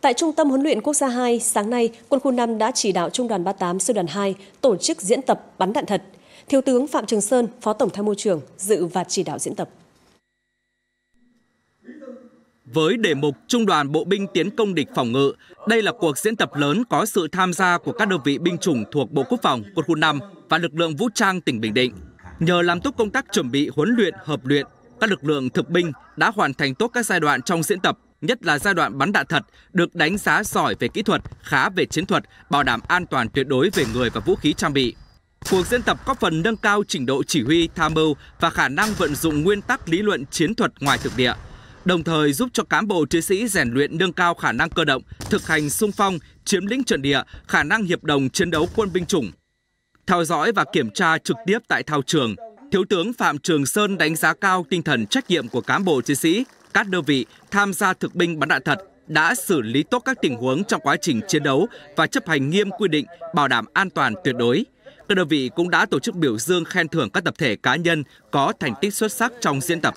Tại Trung tâm Huấn luyện Quốc gia 2, sáng nay, Quân khu 5 đã chỉ đạo Trung đoàn 38 Sư đoàn 2 tổ chức diễn tập bắn đạn thật. Thiếu tướng Phạm Trường Sơn, Phó Tổng tham mưu trưởng, dự và chỉ đạo diễn tập. Với đề mục Trung đoàn Bộ binh tiến công địch phòng ngự, đây là cuộc diễn tập lớn có sự tham gia của các đơn vị binh chủng thuộc Bộ Quốc phòng, Quân khu 5 và lực lượng vũ trang tỉnh Bình Định. Nhờ làm tốt công tác chuẩn bị huấn luyện, hợp luyện, các lực lượng thực binh đã hoàn thành tốt các giai đoạn trong diễn tập nhất là giai đoạn bắn đạn thật, được đánh giá giỏi về kỹ thuật, khá về chiến thuật, bảo đảm an toàn tuyệt đối về người và vũ khí trang bị. Cuộc diễn tập góp phần nâng cao trình độ chỉ huy, tham mưu và khả năng vận dụng nguyên tắc lý luận chiến thuật ngoài thực địa, đồng thời giúp cho cán bộ chiến sĩ rèn luyện nâng cao khả năng cơ động, thực hành sung phong, chiếm lĩnh trận địa, khả năng hiệp đồng chiến đấu quân binh chủng. Theo dõi và kiểm tra trực tiếp tại thao trường, Thiếu tướng Phạm Trường Sơn đánh giá cao tinh thần trách nhiệm của cán bộ chiến sĩ các đơn vị tham gia thực binh bắn đạn thật đã xử lý tốt các tình huống trong quá trình chiến đấu và chấp hành nghiêm quy định bảo đảm an toàn tuyệt đối. Các đơn vị cũng đã tổ chức biểu dương khen thưởng các tập thể cá nhân có thành tích xuất sắc trong diễn tập.